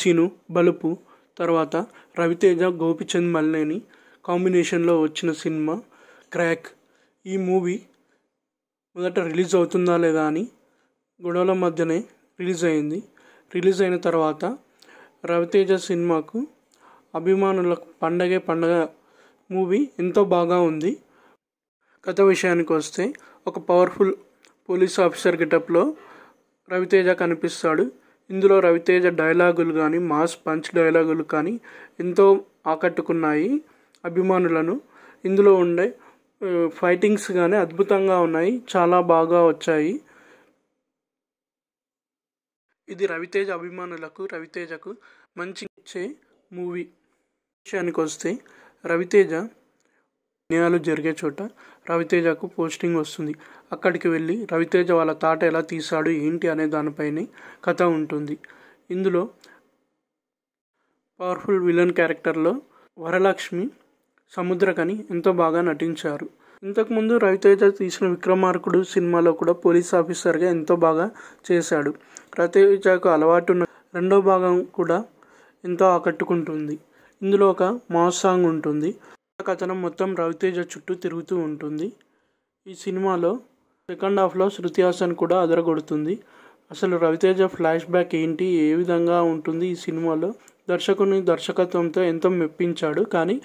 scene బలుపు తర్వాత రవితేజ గోపిచంద్ మల్లేని కాంబినేషన్లో వచ్చిన సినిమా క్రాక్ ఈ మూవీ మొదట రిలీజ్ అవుతుందా లేదా అని గొడవల మధ్యనే రిలీజ్ అయింది రిలీజ్ అయిన తర్వాత రవితేజ సినిమాకు అభిమానుల పండగే పండగ మూవీ ఎంతో బాగా ఉంది కథ విషయానికి వస్తే ఒక పవర్ఫుల్ పోలీస్ ఆఫీసర్ గెటప్లో రవితేజ కనిపిస్తాడు ఇందులో రవితేజ డైలాగులు కానీ మాస్ పంచ్ డైలాగులు కానీ ఎంతో ఆకట్టుకున్నాయి అభిమానులను ఇందులో ఉండే ఫైటింగ్స్ కానీ అద్భుతంగా ఉన్నాయి చాలా బాగా వచ్చాయి ఇది రవితేజ అభిమానులకు రవితేజకు మంచి ఇచ్చే మూవీ విషయానికి వస్తే రవితేజ నేరాలు జరిగే చోట రవితేజకు పోస్టింగ్ వస్తుంది అక్కడికి వెళ్ళి రవితేజ వాళ్ళ తాట ఎలా తీశాడు ఏంటి అనే దానిపైనే కథ ఉంటుంది ఇందులో పవర్ఫుల్ విలన్ క్యారెక్టర్లో వరలక్ష్మి సముద్రకని ఎంతో బాగా నటించారు ఇంతకుముందు రవితేజ తీసిన విక్రమార్కుడు సినిమాలో కూడా పోలీస్ ఆఫీసర్గా ఎంతో బాగా చేశాడు రవితేజకు అలవాటున్న రెండో భాగం కూడా ఎంతో ఆకట్టుకుంటుంది ఇందులో ఒక మాస్ సాంగ్ ఉంటుంది కథనం మొత్తం రవితేజ చుట్టూ తిరుగుతూ ఉంటుంది ఈ సినిమాలో సెకండ్ హాఫ్లో శృతి హాసన్ కూడా అదరగొడుతుంది అసలు రవితేజ ఫ్లాష్ బ్యాక్ ఏంటి ఏ విధంగా ఉంటుంది ఈ సినిమాలో దర్శకుని దర్శకత్వంతో ఎంతో మెప్పించాడు కానీ